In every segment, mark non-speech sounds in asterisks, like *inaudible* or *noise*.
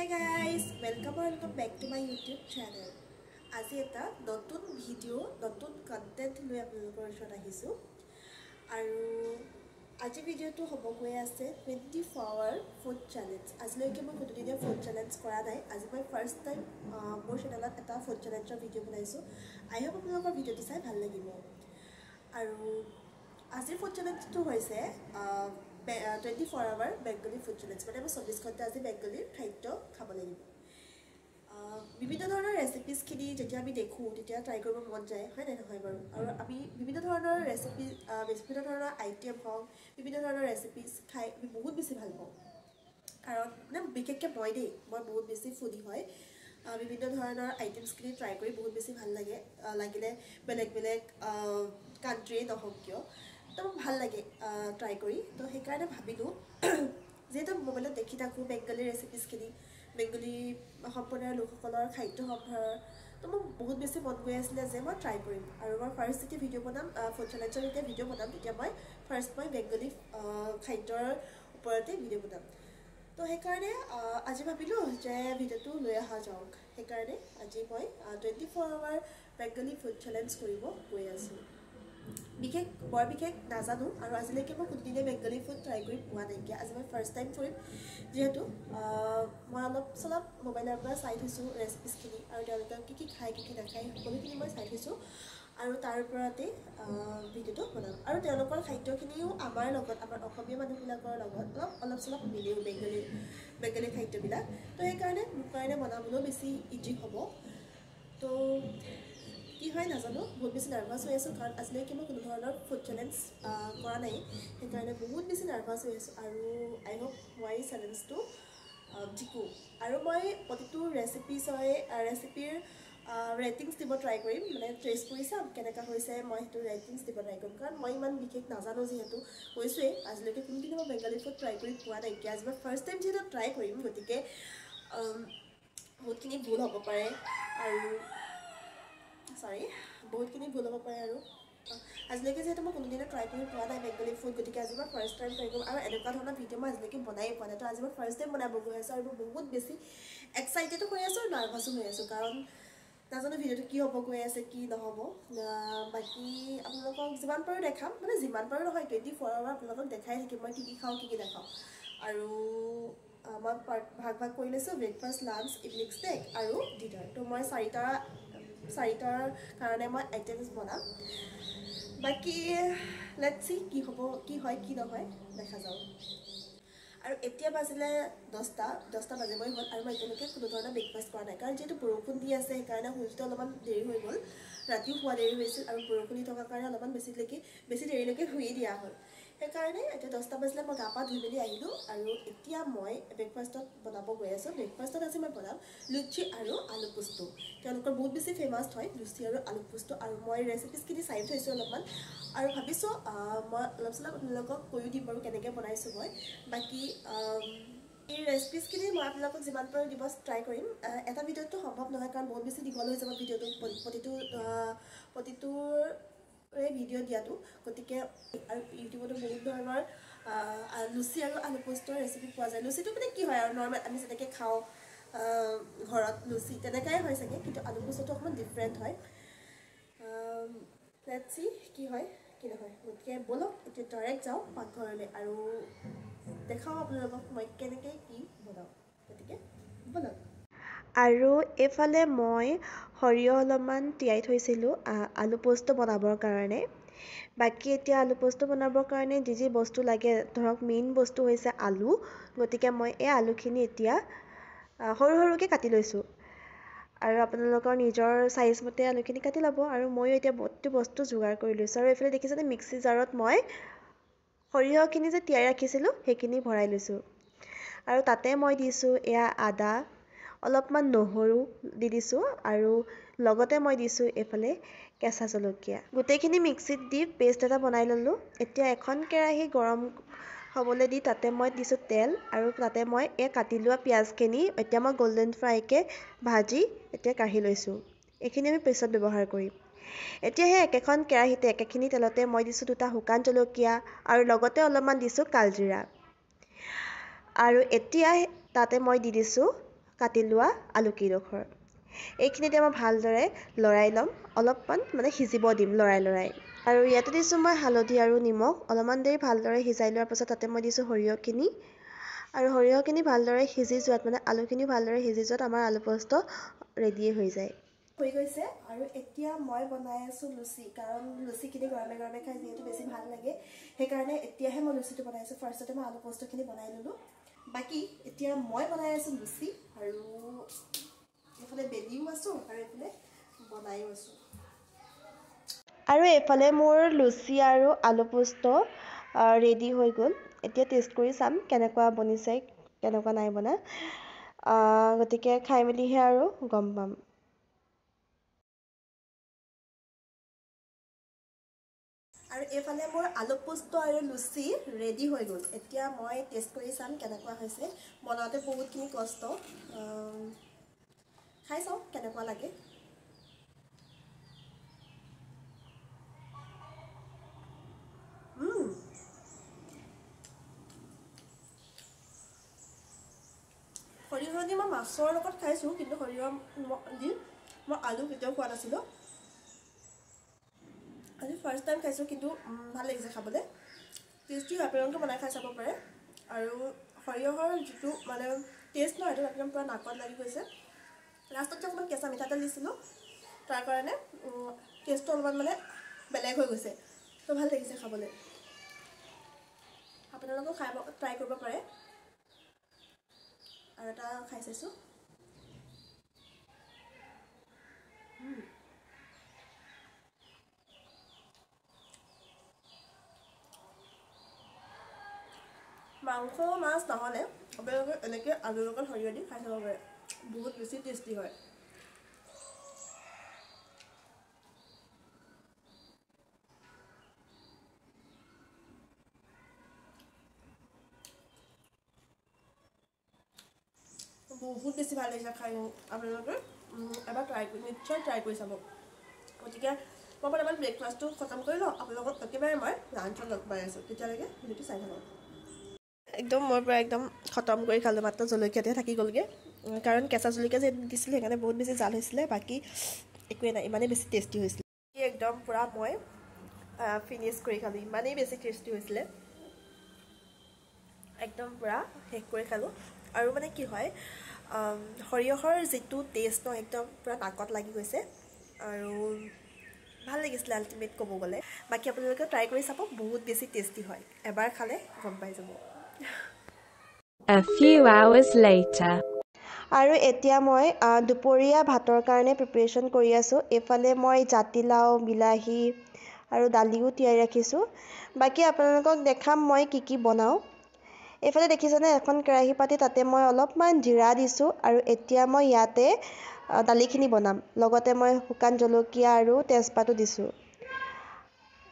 হে guys welcome welcome back to my YouTube channel আজি এটা নতুন ভিডিঅ' নতুন কণ্টেণ্ট লৈ আপোনালোকৰ ওচৰত আহিছোঁ আৰু আজি ভিডিঅ'টো হ'ব গৈ আছে twenty four hour food challenge আজিলৈকে মই কোনোদিনীয়া ফুড চেলেঞ্জ কৰা নাই আজি মই ফাৰ্ষ্ট টাইম মোৰ চেনেলত এটা ফুড চেলেঞ্জৰ ভিডিঅ' বনাইছোঁ আই হ'ব আপোনালোকৰ ভিডিঅ'টো চাই ভাল লাগিব আৰু আজিৰ ফুড চেলেঞ্জটো হৈছে twenty four hour Bengali food challenge মানে মই চল্লিছ ঘণ্টা আজি বেংগলীৰ খাদ্য খাব লাগিব বিভিন্ন ধৰণৰ ৰেচিপিজখিনি যেতিয়া আমি দেখোঁ তেতিয়া ট্ৰাই কৰিব মন যায় হয়নে নহয় বাৰু আৰু আমি বিভিন্ন ধৰণৰ ৰেচিপি বিভিন্ন ধৰণৰ আইটেম হওক বিভিন্ন ধৰণৰ ৰেচিপিজ খাই আমি বহুত বেছি ভাল পাওঁ কাৰণ মানে বিশেষকৈ মই দেই মই বহুত বেছি ফুডি হয় বিভিন্ন ধৰণৰ আইটেমছখিনি ট্ৰাই কৰি বহুত বেছি ভাল লাগে লাগিলে বেলেগ বেলেগ কাণ্ট্ৰিয়ে নহওক কিয় মোৰ ভাল লাগে ট্ৰাই কৰি তো সেইকাৰণে ভাবিলোঁ *clears throat* যিহেতু মোবাইলত দেখি থাকোঁ বেংগলী ৰেচিপিজখিনি বেংগলী সম্প্ৰদায়ৰ লোকসকলৰ খাদ্য সম্ভাৰ তো মোৰ বহুত বেছি মন গৈ আছিলে যে মই ট্ৰাই কৰিম আৰু মই ফাৰ্ষ্ট যেতিয়া ভিডিঅ' বনাম ফুড চেনেলছৰ যেতিয়া ভিডিঅ' বনাম তেতিয়া মই ফাৰ্ষ্ট মই বেংগলী খাদ্যৰ ওপৰতে ভিডিঅ' বনাম তো সেইকাৰণে আজি ভাবিলোঁ যে ভিডিঅ'টো লৈ অহা যাওক সেইকাৰণে আজি মই twenty four hour Bengali food challenge কৰিব গৈ আছোঁ বিশেষ বৰ বিশেষ নাজানো আৰু আজিলৈকে মই কোনোদিনে বেংগলী ফুড ট্ৰাই কৰি পোৱা নাইকিয়া আজি মই ফাৰ্ষ্ট টাইম ফুৰিম যিহেতু মই অলপ চলপ মোবাইলৰ পৰা চাই থৈছোঁ ৰেচিপিজখিনি আৰু তেওঁলোকে কি কি খায় কি কি নাখায় সকলোখিনি মই চাই থৈছোঁ আৰু তাৰ ওপৰতে ভিডিঅ'টো বনাম আৰু তেওঁলোকৰ খাদ্যখিনিও আমাৰ লগত আমাৰ অসমীয়া মানুহবিলাকৰ লগত অলপ অলপ চলপ মিলেও বেংগলী বেংগলী খাদ্যবিলাক তো সেইকাৰণে মোৰ কাৰণে বনাবলৈও বেছি ইজি হ'ব ত' কি হয় নাজানো বহুত বেছি নাৰ্ভাছ হৈ আছোঁ কাৰণ আজিলৈকে মই কোনো ধৰণৰ ফুড চেলেঞ্জ কৰা নাই সেইকাৰণে বহুত বেছি নাৰ্ভাছ হৈ আছোঁ আৰু আই হোপ মই চেলেঞ্জটো জিকো আৰু মই প্ৰতিটো ৰেচিপি হয় ৰেচিপিৰ ৰেটিংছ দিব ট্ৰাই কৰিম মানে ট্ৰেছ কৰি চাম কেনেকুৱা হৈছে মই সেইটো ৰেটিংছ দিব ট্ৰাই কৰিম কাৰণ মই ইমান বিশেষ নাজানো যিহেতু কৈছোঁৱেই আজিলৈকে কোনদিনে মই বেংগালী ফুড ট্ৰাই কৰি পোৱা নাইকিয়া আজি মই ফাৰ্ষ্ট টাইম যিহেতু ট্ৰাই কৰিম গতিকে বহুতখিনি ভুল হ'ব পাৰে আৰু চৰি বহুতখিনি ভুল হ'ব পাৰে আৰু আজিলৈকে যিহেতু মই কোনোদিনে ট্ৰাই কৰি পোৱা নাই বেংগলী ফুড গতিকে আজি মই ফাৰ্ষ্ট টাইম ট্ৰাই কৰোঁ আৰু এনেকুৱা ধৰণৰ ভিডিঅ' মই আজিলৈকে বনাই পোৱা নাই তো আজি মই ফাৰ্ষ্ট টাইম বনাব গৈ আছোঁ আৰু মই বহুত বেছি এক্সাইটেডো হৈ আছোঁ আৰু নাৰ্ভাছো হৈ আছোঁ কাৰণ নাজানো ভিডিঅ'টো কি হ'ব গৈ আছে কি নহ'ব বাকী আপোনালোকক যিমান পাৰোঁ দেখাম মানে যিমান পাৰোঁ নহয় টুৱেণ্টি ফ'ৰ আৱাৰ আপোনালোকক দেখাই থাকিম মই কি কি খাওঁ কি কি দেখাওঁ আৰু মই ভাগ ভাগ কৰি লৈছোঁ ব্ৰেকফাষ্ট লাঞ্চ ইভিনিং আৰু ডিনাৰ তো মই চাৰিটা চাৰিটাৰ কাৰণে মই আইটেমছ বনাম বাকী লেট চি কি হ'ব কি হয় কি নহয় দেখা যাওঁ আৰু এতিয়া বাজিলে দহটা দহটা বাজিবই হ'ল আৰু মই এতিয়ালৈকে কোনো ধৰণৰ ব্ৰেকফাষ্ট কৰা নাই কাৰণ যিহেতু বৰষুণ দি আছে সেইকাৰণে সূৰ্যটো অলপমান দেৰি হৈ গ'ল ৰাতিও শোৱা দেৰি হৈছিল আৰু বৰষুণ দি থকাৰ কাৰণে অলপমান বেছিলৈকে বেছি দেৰিলৈকে শুই দিয়া হ'ল সেইকাৰণে এতিয়া দহটা বাজিলে মই গা পা ধুই মেলি আহিলোঁ আৰু এতিয়া মই ব্ৰেকফাষ্টত বনাব গৈ আছোঁ ব্ৰেকফাষ্টত আজি মই বনাম লুচি আৰু আলু পোষ্টটো তেওঁলোকৰ বহুত বেছি ফেমাছ হয় লুচি আৰু আলু পোষ্টটো আৰু মই ৰেচিপিজখিনি চাই থৈছোঁ অলপমান আৰু ভাবিছোঁ মই অলপ চলপ আপোনালোকক কৈও দিম বাৰু কেনেকৈ বনাইছোঁ মই বাকী এই ৰেচিপিজখিনি মই আপোনালোকক যিমান পাৰোঁ দিব ট্ৰাই কৰিম এটা ভিডিঅ'টো সম্ভৱ নহয় কাৰণ বহুত বেছি দীঘল হৈ যাব ভিডিঅ'টো প্ৰতিটো প্ৰতিটোৰ এই ভিডিঅ' দিয়াটো গতিকে আৰু ইউটিউবতো বহুত ধৰণৰ লুচি আৰু আলু পোষ্টৰ ৰেচিপি পোৱা যায় লুচিটো মানে কি হয় আৰু নৰ্মেল আমি যেনেকৈ খাওঁ ঘৰত লুচি তেনেকুৱাই হয় চাগে কিন্তু আলু পোষ্টটো অকণমান ডিফাৰেণ্ট হয় লেটচি কি হয় কি নহয় গতিকে ব'লক এতিয়া ডাইৰেক্ট যাওঁ পাকঘৰলৈ আৰু দেখাওঁ আপোনালোকক মই কেনেকৈ কি বনাওঁ গতিকে ব'লক আৰু এইফালে মই সৰিয়হ অলপমান তিয়াই থৈছিলোঁ আলু পোষ্ট বনাবৰ কাৰণে বাকী এতিয়া আলু পোষ্ট বনাবৰ কাৰণে যি যি বস্তু লাগে ধৰক মেইন বস্তু হৈছে আলু গতিকে মই এই আলুখিনি এতিয়া সৰু সৰুকৈ কাটি লৈছোঁ আৰু আপোনালোকৰ নিজৰ চাইজমতে আলুখিনি কাটি ল'ব আৰু ময়ো এতিয়া বহুতো বস্তু যোগাৰ কৰি লৈছোঁ আৰু এইফালে দেখিছে যে মিক্সি জাৰত মই সৰিয়হখিনি যে তিয়াই ৰাখিছিলোঁ সেইখিনি ভৰাই লৈছোঁ আৰু তাতে মই দিছোঁ এয়া আদা অলপমান নহৰু দি দিছোঁ আৰু লগতে মই দিছোঁ এইফালে কেঁচা জলকীয়া গোটেইখিনি মিক্সিত দি পেষ্ট এটা বনাই ল'লোঁ এতিয়া এখন কেৰাহী গৰম হ'বলৈ দি তাতে মই দিছোঁ তেল আৰু তাতে মই এই কাটি লোৱা পিঁয়াজখিনি এতিয়া মই গ'ল্ডেন ফ্ৰাইকে ভাজি এতিয়া কাঢ়ি লৈছোঁ এইখিনি আমি পিছত ব্যৱহাৰ কৰিম এতিয়া সেই একেখন কেৰাহীতে একেখিনি তেলতে মই দিছোঁ দুটা শুকান জলকীয়া আৰু লগতে অলপমান দিছোঁ কালজিৰা আৰু এতিয়া তাতে মই দি দিছোঁ কাটি লোৱা আলু কেইডোখৰ এইখিনিতে মই ভালদৰে লৰাই ল'ম অলপমান মানে সিজিব দিম লৰাই লৰাই আৰু ইয়াতে দিছোঁ মই হালধি আৰু নিমখ অলপমান দেৰি ভালদৰে সিজাই লোৱাৰ পাছত তাতে মই দিছোঁ সৰিয়হখিনি আৰু সৰিয়হখিনি ভালদৰে সিজি যোৱাত মানে আলুখিনি ভালদৰে সিজি যোৱাত আমাৰ আলু পোষ্ট ৰেডিয়ে হৈ যায় হৈ গৈছে আৰু এতিয়া মই বনাই আছোঁ লুচি কাৰণ লুচিখিনি গৰমে গৰমে খাই যিহেতু বেছি ভাল লাগে সেইকাৰণে এতিয়াহে মই লুচিটো বনাইছোঁ ফাৰ্ষ্টতে মই আলু পোষ্টখিনি বনাই ল'লোঁ বাকি এতিয়া মই বনাই আছোঁ লুচি আৰু এইফালে বেলিও আছোঁ আৰু এইফালে বনায়ো আছোঁ আৰু এইফালে মোৰ লুচি আৰু আলু পোষ্টটো ৰেডি হৈ গ'ল এতিয়া টেষ্ট কৰি চাম কেনেকুৱা বনিছে কেনেকুৱা নাই বনা গতিকে খাই মেলিহে আৰু গম পাম আৰু এইফালে মোৰ আলু পোষ্ট আৰু লুচি ৰেডি হৈ গ'ল এতিয়া মই টেষ্ট কৰি চাম কেনেকুৱা হৈছে বনাওঁতে বহুতখিনি কষ্ট খাই চাওঁ কেনেকুৱা লাগে সৰিয়হ দি মই মাছৰ লগত খাইছোঁ কিন্তু সৰিয়হ দি মই আলু কেতিয়াও খোৱা নাছিলোঁ ফাৰ্ষ্ট টাইম খাইছোঁ কিন্তু ভাল লাগিছে খাবলৈ টেষ্টিও আপেলনটো বনাই খাই চাব পাৰে আৰু সৰিয়হৰ যিটো মানে টেষ্ট নহয় সেইটো একদম পূৰা নাকত লাগি গৈছে লাষ্টত যে অকণমান কেঁচা মিঠাতেল দিছিলোঁ তাৰ কাৰণে টেষ্টটো অলপমান মানে বেলেগ হৈ গৈছে ত' ভাল লাগিছে খাবলৈ আপোনালোকেও খাই ট্ৰাই কৰিব পাৰে আৰু এটা খাই চাইছোঁ মাংস মাছ নহ'লে আপোনালোকে এনেকৈ আলুৰ লগত সৰিয়হ দি খাই চাব পাৰে বহুত বেছি টেষ্টি হয় বহুত বেছি ভাল লাগিছে খাই আপোনালোকে এবাৰ ট্ৰাই কৰি নিশ্চয় ট্ৰাই কৰি চাব গতিকে মই বৰ্তমান ব্ৰেকফাষ্টটো খতম কৰি লওঁ আপোনালোকক একেবাৰে মই লাঞ্চত লগ পাই আছোঁ তেতিয়ালৈকে ভিডিঅ'টো চাই থাকক একদম মই পৰা একদম খতম কৰি খালোঁ মাত্ৰ জলকীয়া দিয়া থাকি গ'লগৈ কাৰণ কেঁচা জলকীয়া যিহেতু দিছিলোঁ সেইকাৰণে বহুত বেছি জাল হৈছিলে বাকী একোৱেই নাই ইমানেই বেছি টেষ্টি হৈছিলে একদম পূৰা মই ফিনিছ কৰি খালোঁ ইমানেই বেছি টেষ্টি হৈছিলে একদম পূৰা শেষ কৰি খালোঁ আৰু মানে কি হয় সৰিয়হৰ যিটো টেষ্ট ন একদম পূৰা নাকত লাগি গৈছে আৰু ভাল লাগিছিলে আল্টিমেট ক'ব গ'লে বাকী আপোনালোকে ট্ৰাই কৰি চাব বহুত বেছি টেষ্টি হয় এবাৰ খালে গম পাই যাব A few hours later. আৰু এতিয়া মই দুপৰীয়া ভাতৰ কাৰণে প্ৰিপেৰেশ্যন কৰি আছোঁ এইফালে মই জাতিলাও বিলাহী আৰু দালিও তিয়াই ৰাখিছোঁ বাকী আপোনালোকক দেখাম মই কি কি বনাওঁ এইফালে দেখিছেনে এখন কেৰাহী পাতি তাতে মই অলপমান জিৰা দিছোঁ আৰু এতিয়া মই ইয়াতে দালিখিনি বনাম লগতে মই শুকান জলকীয়া আৰু তেজপাতো দিছোঁ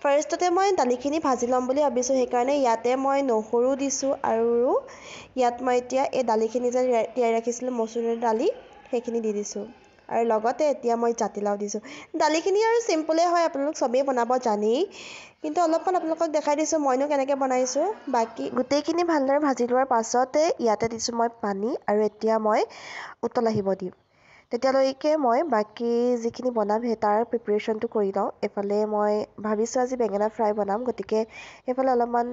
ফাৰ্ষ্টতে মই দালিখিনি ভাজি ল'ম বুলি ভাবিছোঁ সেইকাৰণে ইয়াতে মই নহৰু দিছোঁ আৰু ইয়াত মই এতিয়া এই দালিখিনি যে তিয়াই ৰাখিছিলোঁ মচুৰৰ দালি সেইখিনি দি দিছোঁ আৰু লগতে এতিয়া মই জাতিলাও দিছোঁ দালিখিনি আৰু চিম্পলেই হয় আপোনালোক চবেই বনাব জানেই কিন্তু অলপমান আপোনালোকক দেখাই দিছোঁ মইনো কেনেকৈ বনাইছোঁ বাকী গোটেইখিনি ভালদৰে ভাজি লোৱাৰ পাছতে ইয়াতে দিছোঁ মই পানী আৰু এতিয়া মই উতল আহিব দিম তেতিয়ালৈকে মই বাকী যিখিনি বনাম সেই তাৰ প্ৰিপেৰেশ্যনটো কৰি লওঁ এইফালে মই ভাবিছোঁ আজি বেঙেনা ফ্ৰাই বনাম গতিকে সেইফালে অলপমান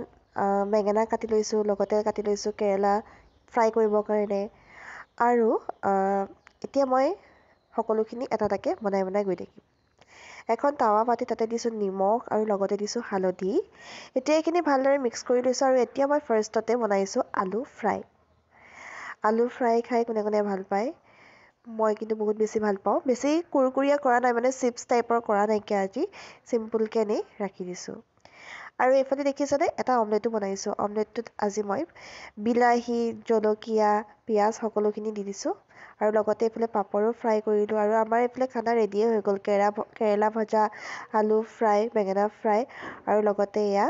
বেঙেনা কাটি লৈছোঁ লগতে কাটি লৈছোঁ কেৰেলা ফ্ৰাই কৰিবৰ কাৰণে আৰু এতিয়া মই সকলোখিনি এটা এটাকে বনাই বনাই গৈ থাকিম এখন টাৱা পাতি তাতে দিছোঁ নিমখ আৰু লগতে দিছোঁ হালধি এতিয়া এইখিনি ভালদৰে মিক্স কৰি লৈছোঁ আৰু এতিয়া মই ফাৰ্ষ্টতে বনাইছোঁ আলু ফ্ৰাই আলু ফ্ৰাই খাই কোনে কোনে ভাল পায় মই কিন্তু বহুত বেছি ভাল পাওঁ বেছি কুৰকুৰীয়া কৰা নাই মানে চিপছ টাইপৰ কৰা নাইকিয়া আজি চিম্পুলকৈ এনেই ৰাখি দিছোঁ আৰু এইফালে দেখিছেনে এটা অমলেটো বনাইছোঁ অমলেটটোত আজি মই বিলাহী জলকীয়া পিঁয়াজ সকলোখিনি দি দিছোঁ আৰু লগতে এইফালে পাপৰো ফ্ৰাই কৰিলোঁ আৰু আমাৰ এইফালে খানা ৰেডিয়ে হৈ গ'ল কেৰা কেৰেলা ভজা আলু ফ্ৰাই বেঙেনা ফ্ৰাই আৰু লগতে এয়া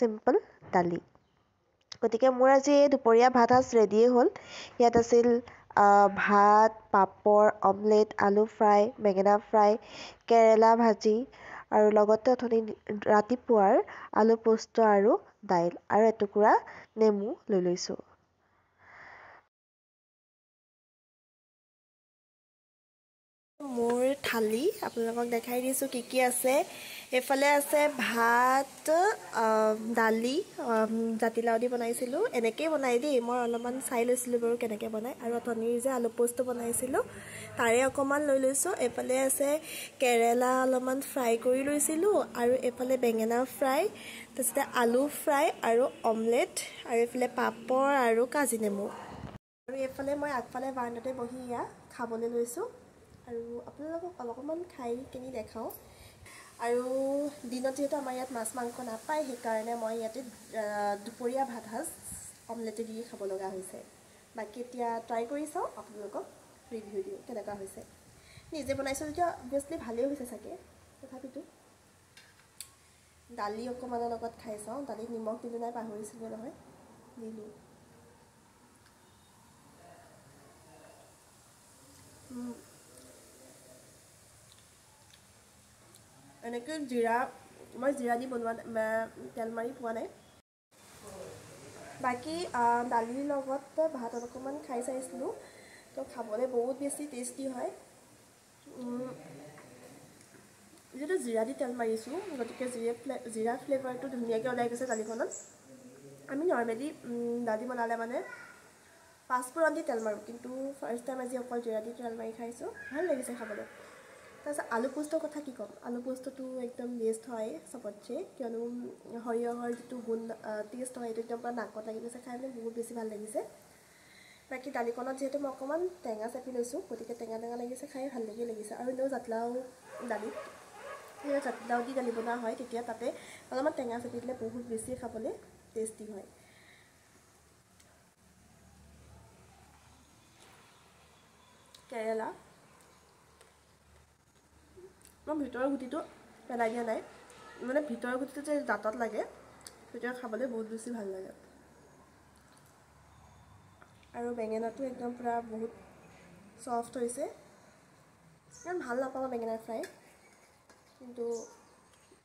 চিম্পল দালি গতিকে মোৰ আজি এই দুপৰীয়া ভাত সাজ ৰেডিয়ে হ'ল ইয়াত আছিল ভাত পাপৰ অমলেট আলু ফ্ৰাই বেঙেনা ফ্ৰাই কেৰেলা ভাজি আৰু লগতে অথনি ৰাতিপুৱাৰ আলু পোষ্ট আৰু দাইল আৰু এটুকুৰা নেমু লৈ লৈছোঁ মোৰ থালি আপোনালোকক দেখাই দিছোঁ কি কি আছে এইফালে আছে ভাত দালি জাতিলাও দি বনাইছিলোঁ এনেকেই বনাই দেই মই অলপমান চাই লৈছিলোঁ বাৰু কেনেকৈ বনায় আৰু অথনিৰ যে আলু পোষ্টটো বনাইছিলোঁ তাৰে অকণমান লৈ লৈছোঁ এইফালে আছে কেৰেলা অলপমান ফ্ৰাই কৰি লৈছিলোঁ আৰু এইফালে বেঙেনা ফ্ৰাই তাৰপিছতে আলু ফ্ৰাই আৰু অমলেট আৰু এইফালে পাপৰ আৰু কাজি নেমু আৰু এইফালে মই আগফালে বাৰণ্ডাতে বহি ইয়াত খাবলৈ লৈছোঁ আৰু আপোনালোকক অলপমান খাই কিনি দেখাওঁ আৰু দিনত যিহেতু আমাৰ ইয়াত মাছ মাংস নাপায় সেইকাৰণে মই ইয়াতে দুপৰীয়া ভাতসাজ অমলেটে দি খাব লগা হৈছে বাকী এতিয়া ট্ৰাই কৰি চাওঁ আপোনালোকক ৰিভিউ দিওঁ কেনেকুৱা হৈছে নিজে বনাইছোঁ যেতিয়া অভিয়াছলি ভালেই হৈছে চাগে তথাপিতো দালি অকণমানৰ লগত খাই চাওঁ দালিত নিমখ দিলোঁ নাই পাহৰিছিলোঁ নহয় দিলোঁ Mm-hmm. এনেকৈ জিৰা মই জিৰা দি বনোৱা তেল মাৰি পোৱা নাই বাকী দালিৰ লগত ভাত অলপমান খাই চাইছিলোঁ তো খাবলৈ বহুত বেছি টেষ্টি হয় যিহেতু জিৰা দি তেল মাৰিছোঁ গতিকে জিৰা ফ্লে জিৰা ফ্লেভাৰটো ধুনীয়াকৈ ওলাই গৈছে দালিখনত আমি নৰ্মেলি দালি বনালে মানে পাঁচফোৰণ দি তেল মাৰোঁ কিন্তু ফাৰ্ষ্ট টাইম আজি অকল জিৰা দি তেল মাৰি খাইছোঁ ভাল লাগিছে খাবলৈ তাৰপিছত আলু পোষ্টৰ কথা কি ক'ম আলু পোষ্টটো একদম বেষ্ট হয় চবতছে কিয়নো সৰিয়হৰ যিটো গোন্ধ টেষ্ট হয় সেইটো একদম পূৰা নাকত লাগি গৈছে খাই মানে বহুত বেছি ভাল লাগিছে বাকী দালিকণত যিহেতু মই অকণমান টেঙা চাপি লৈছোঁ গতিকে টেঙা টেঙা লাগিছে খাই ভাল লাগি লাগিছে আৰু এনেও জাতিলাও দালিত সেই জাতিলাও দি দালি বনোৱা হয় তেতিয়া তাতে অলপমান টেঙা চাপি দিলে বহুত বেছিয়ে খাবলৈ টেষ্টি হয় কেৰেলা মই ভিতৰৰ গুটিটো পেলাই দিয়া নাই মানে ভিতৰৰ গুটিটো যে দাঁতত লাগে সেইটোৱে খাবলৈ বহুত বেছি ভাল লাগে আৰু বেঙেনাটো একদম পূৰা বহুত চফ্ট হৈছে ইমান ভাল নাপাওঁ বেঙেনা ফ্ৰাই কিন্তু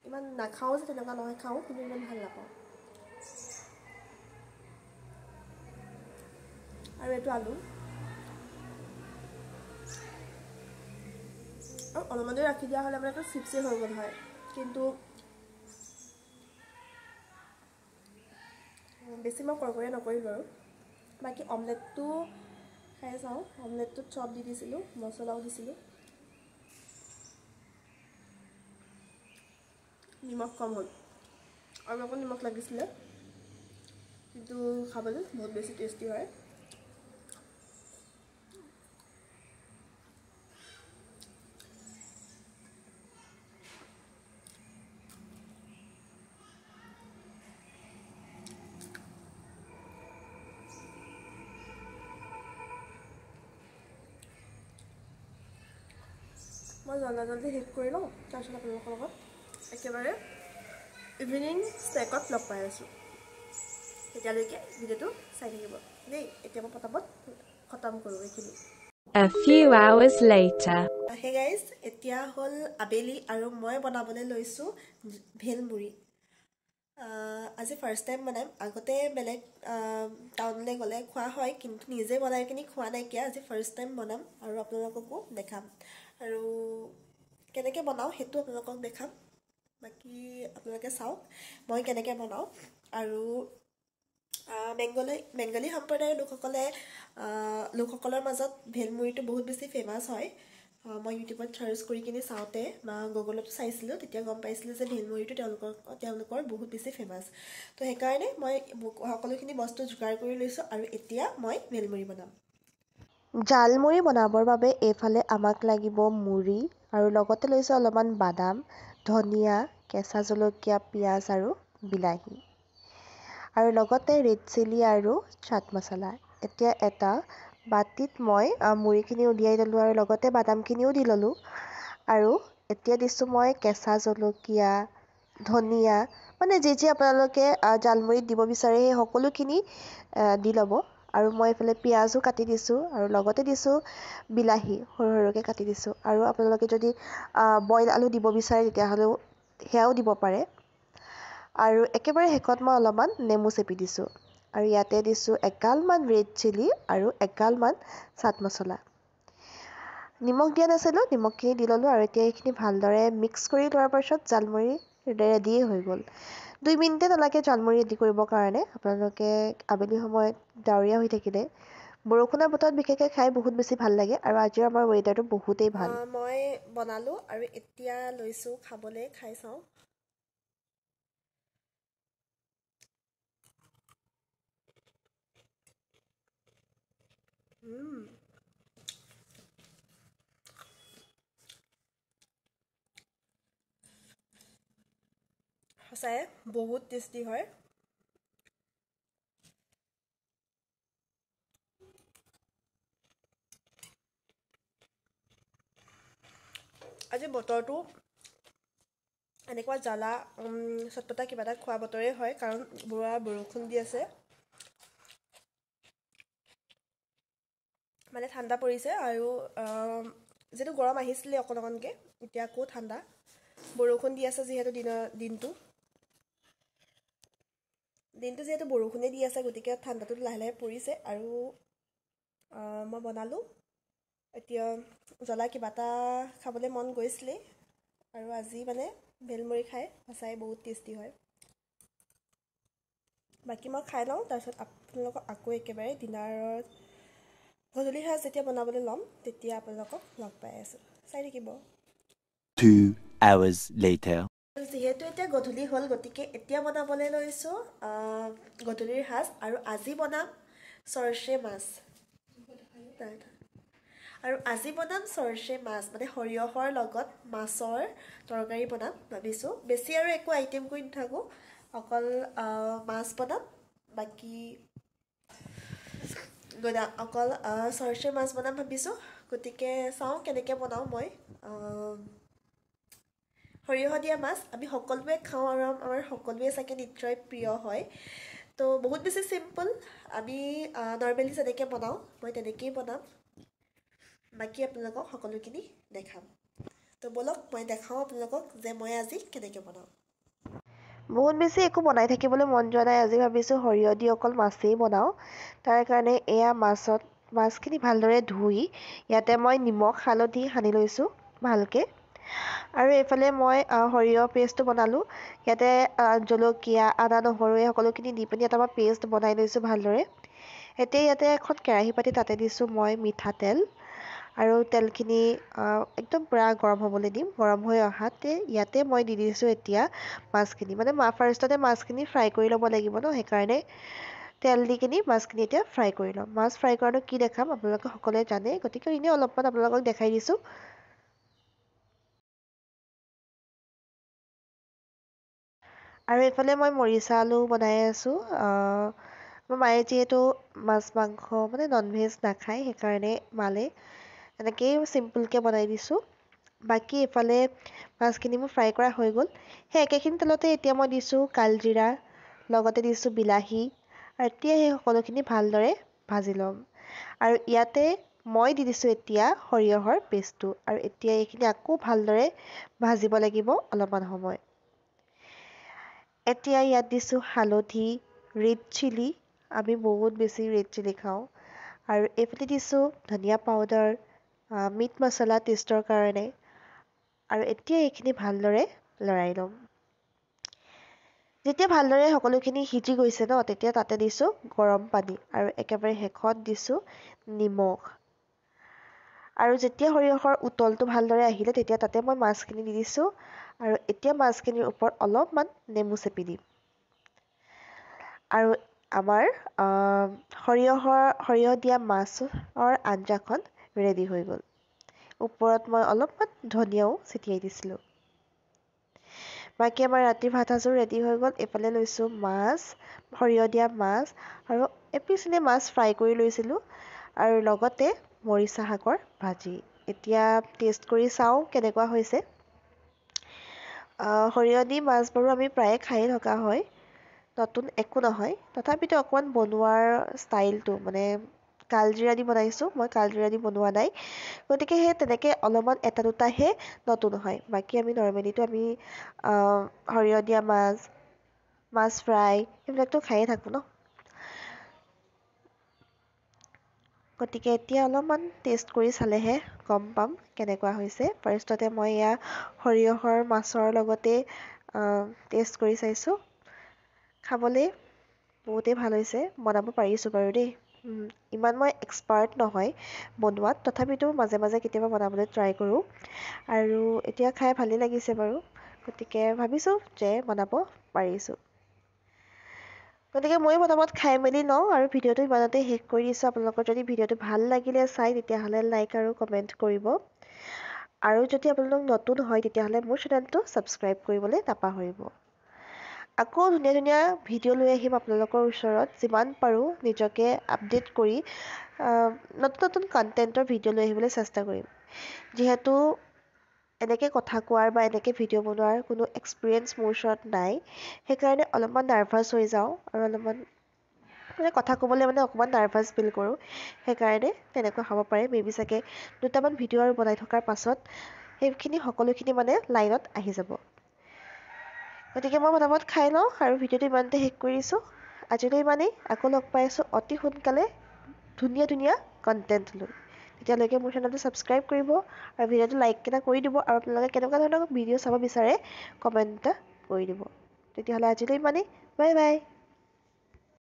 ইমান নাখাওঁ যে তেনেকুৱা নহয় খাওঁ কিন্তু ইমান ভাল নাপাওঁ আৰু এইটো আলু অলপমান দেৰি ৰাখি দিয়া হ'লে মানেতো চিপচে হৈ গ'ল হয় কিন্তু বেছি মই কৰকৰীয়া নকৰিলোঁ আৰু বাকী অমলেটটো খাই চাওঁ অমলেটটোত চব দি দিছিলোঁ মছলাও দিছিলোঁ নিমখ কম হ'ল আৰু অকণ নিমখ লাগিছিলে কিন্তু খাবলৈ বহুত বেছি টেষ্টি হয় জল্দা জল্দি শেষ কৰি লওঁ তাৰপিছত আপোনালোকৰ লগত একেবাৰে ইভিনিং ষ্টেকত লগ পাই আছোঁ তেতিয়ালৈকে ভিডিঅ'টো চাই থাকিব দেই এতিয়া মই পটাপট খতম কৰোঁ এইখিনি এতিয়া হ'ল আবেলি আৰু মই বনাবলৈ লৈছোঁ ভেলমুৰি আজি ফাৰ্ষ্ট টাইম বনাম আগতে বেলেগ টাউনলৈ গ'লে খোৱা হয় কিন্তু নিজে বনাই কিনি খোৱা নাইকিয়া আজি ফাৰ্ষ্ট টাইম বনাম আৰু আপোনালোককো দেখাম আৰু কেনেকৈ বনাওঁ সেইটো আপোনালোকক দেখাম বাকী আপোনালোকে চাওক মই কেনেকৈ বনাওঁ আৰু বেংগলী বেংগলী সম্প্ৰদায়ৰ লোকসকলে লোকসকলৰ মাজত ভেলমুৰিটো বহুত বেছি ফেমাছ হয় মই ইউটিউবত চাৰ্চ কৰি কিনে চাওঁতে বা গুগলতো চাইছিলোঁ তেতিয়া গম পাইছিলোঁ যে ভেলমুৰিটো তেওঁলোকৰ তেওঁলোকৰ বহুত বেছি ফেমাছ তো সেইকাৰণে মই সকলোখিনি বস্তু যোগাৰ কৰি লৈছোঁ আৰু এতিয়া মই ভেলমুৰি বনাম জালমুড়ি বনাবৰ বাবে এইফালে আমাক লাগিব মুড়ি আৰু লগতে লৈছোঁ অলপমান বাদাম ধনিয়া কেঁচা জলকীয়া পিঁয়াজ আৰু বিলাহী আৰু লগতে ৰেড চিলি আৰু চাট মচলা এতিয়া এটা বাতিত মই মুড়িখিনি উলিয়াই ল'লোঁ আৰু লগতে বাদামখিনিও দি ল'লোঁ আৰু এতিয়া দিছোঁ মই কেঁচা জলকীয়া ধনিয়া মানে যি যি আপোনালোকে জালমুড়িত দিব বিচাৰে সেই সকলোখিনি দি ল'ব আৰু মই এইফালে পিঁয়াজো কাটি দিছোঁ আৰু লগতে দিছোঁ বিলাহী সৰু সৰুকৈ কাটি দিছোঁ আৰু আপোনালোকে যদি বইল আলু দিব বিচাৰে তেতিয়াহ'লেও সেয়াও দিব পাৰে আৰু একেবাৰে শেষত মই অলপমান নেমু চেপি দিছোঁ আৰু ইয়াতে দিছোঁ একালমান ৰেড চিলি আৰু একালমান চাট মছলা নিমখ দিয়া নাছিলোঁ নিমখখিনি দি ল'লোঁ আৰু এতিয়া এইখিনি ভালদৰে মিক্স কৰি লোৱাৰ পাছত জালমুড়ি ৰেডিয়ে হৈ গ'ল দুই মিনিটে নালাগে জালমুৰি ৰেডি কৰিবৰ কাৰণে আপোনালোকে আবেলি সময়ত ডাৱৰীয়া হৈ থাকিলে বৰষুণৰ বতৰত বিশেষকৈ খাই বহুত বেছি ভাল লাগে আৰু আজিৰ আমাৰ ৱেডাৰটো বহুতেই ভাল মই বনালোঁ আৰু এতিয়া লৈছোঁ খাবলৈ খাই চাওঁ Mmm. সঁচাই বহুত টেষ্টি হয় আজি বতৰটো এনেকুৱা জ্বালা চটপটা কিবা এটা খোৱা বতৰে হয় কাৰণ বুঢ়া বৰষুণ দি আছে মানে ঠাণ্ডা পৰিছে আৰু যিহেতু গৰম আহিছিলে অকণ অকণকৈ এতিয়া আকৌ ঠাণ্ডা বৰষুণ দি আছে যিহেতু দিনৰ দিনটো দিনটো যিহেতু বৰষুণেই দি আছে গতিকে ঠাণ্ডাটো লাহে লাহে পৰিছে আৰু মই বনালোঁ এতিয়া জ্বলা কিবা এটা খাবলৈ মন গৈছিলেই আৰু আজি মানে ভেলমৰি খাই সঁচাই বহুত টেষ্টি হয় বাকী মই খাই লওঁ তাৰপিছত আপোনালোকক আকৌ একেবাৰে ডিনাৰত গধূলি সাজ যেতিয়া বনাবলৈ ল'ম তেতিয়া আপোনালোকক লগ পাই আছোঁ চাই থাকিব যিহেতু এতিয়া গধূলি হ'ল গতিকে এতিয়া বনাবলৈ লৈছোঁ গধূলিৰ সাজ আৰু আজি বনাম চৰ্চে মাছ আৰু আজি বনাম চৰ্চে মাছ মানে সৰিয়হৰ লগত মাছৰ তৰকাৰী বনাম ভাবিছোঁ বেছি আৰু একো আইটেম কৰি নাথাকোঁ অকল মাছ বনাম বাকী বনাম অকল চৰ্চে মাছ বনাম ভাবিছোঁ গতিকে চাওঁ কেনেকৈ বনাওঁ মই সৰিয়হ দিয়া মাছ আমি সকলোৱে খাওঁ আৰু আমাৰ সকলোৱে চাগে নিশ্চয় প্ৰিয় হয় তো বহুত বেছি চিম্পল আমি নৰ্মেলি যেনেকৈ বনাওঁ মই তেনেকেই বনাম বাকী আপোনালোকক সকলোখিনি দেখাম তো বলক মই দেখাওঁ আপোনালোকক যে মই আজি কেনেকৈ বনাওঁ বহুত বেছি একো বনাই থাকিবলৈ মন যোৱা নাই আজি ভাবিছোঁ সৰিয়হ দি অকল মাছেই বনাওঁ তাৰ কাৰণে এয়া মাছত মাছখিনি ভালদৰে ধুই ইয়াতে মই নিমখ হালধি সানি লৈছোঁ ভালকৈ আৰু এইফালে মই সৰিয়হ পেষ্টটো বনালোঁ ইয়াতে জলকীয়া আদা নহৰু এই সকলোখিনি দি পিনি এটা মই পেষ্ট বনাই লৈছোঁ ভালদৰে এতিয়া ইয়াতে এখন কেৰাহী পাতি তাতে দিছোঁ মই মিঠাতেল আৰু তেলখিনি একদম পূৰা গৰম হ'বলৈ দিম গৰম হৈ অহাতে ইয়াতে মই দি দিছোঁ এতিয়া মাছখিনি মানে মা ফাৰ্ষ্টতে মাছখিনি ফ্ৰাই কৰি ল'ব লাগিব ন সেইকাৰণে তেল দি কিনি মাছখিনি এতিয়া ফ্ৰাই কৰি ল'ম মাছ ফ্ৰাই কৰাটো কি দেখাম আপোনালোকে সকলোৱে জানে গতিকে এনেই অলপমান আপোনালোকক দেখাই দিছোঁ আৰু এইফালে মই মৰিচা আলু বনাই আছোঁ মোৰ মায়ে যিহেতু মাছ মাংস মানে ননভেজ নাখায় সেইকাৰণে মালে এনেকেই চিম্পুলকৈ বনাই দিছোঁ বাকী এইফালে মাছখিনি মোৰ ফ্ৰাই কৰা হৈ গ'ল সেই একেখিনি তেলতে এতিয়া মই দিছোঁ কালজিৰা লগতে দিছোঁ বিলাহী আৰু এতিয়া সেই সকলোখিনি ভালদৰে ভাজি ল'ম আৰু ইয়াতে মই দি দিছোঁ এতিয়া সৰিয়হৰ পেষ্টটো আৰু এতিয়া এইখিনি আকৌ ভালদৰে ভাজিব লাগিব অলপমান সময় এতিয়া ইয়াত দিছোঁ হালধি ৰেড চিলি আমি বহুত বেছি ৰেড চিলি খাওঁ আৰু এইফালে দিছোঁ ধনিয়া পাউডাৰ মিট মচলা টেষ্টৰ কাৰণে আৰু এতিয়া এইখিনি ভালদৰে লৰাই ল'ম যেতিয়া ভালদৰে সকলোখিনি সিজি গৈছে ন তেতিয়া তাতে দিছোঁ গৰম পানী আৰু একেবাৰে শেষত দিছোঁ নিমখ আৰু যেতিয়া সৰিয়হৰ উতলটো ভালদৰে আহিলে তেতিয়া তাতে মই মাছখিনি দি দিছোঁ আৰু এতিয়া মাছখিনিৰ ওপৰত অলপমান নেমু চেপি দিম আৰু আমাৰ সৰিয়হৰ সৰিয়হ দিয়া মাছৰ আঞ্জাখন ৰেডি হৈ গ'ল ওপৰত মই অলপমান ধনিয়াও ছিটিয়াই দিছিলোঁ বাকী আমাৰ ৰাতিৰ ভাতসাজোৰ ৰেডি হৈ গ'ল এইফালে লৈছোঁ মাছ সৰিয়হ দিয়া মাছ আৰু এপিছিলে মাছ ফ্ৰাই কৰি লৈছিলোঁ আৰু লগতে মৰিচা শাকৰ ভাজি এতিয়া টেষ্ট কৰি চাওঁ কেনেকুৱা হৈছে সৰিয়হ দি মাছবোৰো আমি প্ৰায়ে খায়েই থকা হয় নতুন একো নহয় তথাপিতো অকণমান বনোৱাৰ ষ্টাইলটো মানে কালজিৰা দি বনাইছোঁ মই কালজিৰা দি বনোৱা নাই গতিকে সেই তেনেকৈ অলপমান এটা দুটাহে নতুন হয় বাকী আমি নৰ্মেলিটো আমি সৰিয়হ দিয়া মাছ মাছ ফ্ৰাই সেইবিলাকতো খায়েই থাকোঁ ন গতিকে এতিয়া অলপমান টেষ্ট কৰি চালেহে গম পাম কেনেকুৱা হৈছে ফাৰ্ষ্টতে মই এয়া সৰিয়হৰ মাছৰ লগতে টেষ্ট কৰি চাইছোঁ খাবলৈ বহুতেই ভাল হৈছে বনাব পাৰিছোঁ বাৰু দেই ইমান মই এক্সপাৰ্ট নহয় বনোৱাত তথাপিতো মাজে মাজে কেতিয়াবা বনাবলৈ ট্ৰাই কৰোঁ আৰু এতিয়া খাই ভালেই লাগিছে বাৰু গতিকে ভাবিছোঁ যে বনাব পাৰিছোঁ গতিকে মই মতামত খাই মেলি লওঁ আৰু ভিডিঅ'টো ইমানতে শেষ কৰি দিছোঁ আপোনালোকৰ যদি ভিডিঅ'টো ভাল লাগিলে চাই তেতিয়াহ'লে লাইক আৰু কমেণ্ট কৰিব আৰু যদি আপোনালোক নতুন হয় তেতিয়াহ'লে মোৰ চেনেলটো ছাবস্ক্ৰাইব কৰিবলৈ নাপাহৰিব আকৌ ধুনীয়া ধুনীয়া ভিডিঅ' লৈ আহিম আপোনালোকৰ ওচৰত যিমান পাৰোঁ নিজকে আপডেট কৰি নতুন নতুন কণ্টেণ্টৰ ভিডিঅ' লৈ আহিবলৈ চেষ্টা কৰিম যিহেতু এনেকৈ কথা কোৱাৰ বা এনেকৈ ভিডিঅ' বনোৱাৰ কোনো এক্সপেৰিয়েঞ্চ মোৰ ওচৰত নাই সেইকাৰণে অলপমান নাৰ্ভাছ হৈ যাওঁ আৰু অলপমান মানে কথা ক'বলৈ মানে অকণমান নাৰ্ভাছ ফিল কৰোঁ সেইকাৰণে তেনেকুৱা হ'ব পাৰে মেবি চাগে দুটামান ভিডিঅ' আৰু বনাই থকাৰ পাছত সেইখিনি সকলোখিনি মানে লাইনত আহি যাব গতিকে মই মতামত খাই লওঁ আৰু ভিডিঅ'টো ইমানতে শেষ কৰিছোঁ আজিলৈ ইমানেই আকৌ লগ পাই আছোঁ অতি সোনকালে ধুনীয়া ধুনীয়া কণ্টেণ্ট লৈ এতিয়ালৈকে মোৰ চেনেলটো ছাবস্ক্ৰাইব কৰিব আৰু ভিডিঅ'টো লাইক কেইটা কৰি দিব আৰু আপোনালোকে কেনেকুৱা ধৰণৰ ভিডিঅ' চাব বিচাৰে কমেণ্ট এটা কৰি দিব তেতিয়াহ'লে আজিলৈ ইমানেই বাই বাই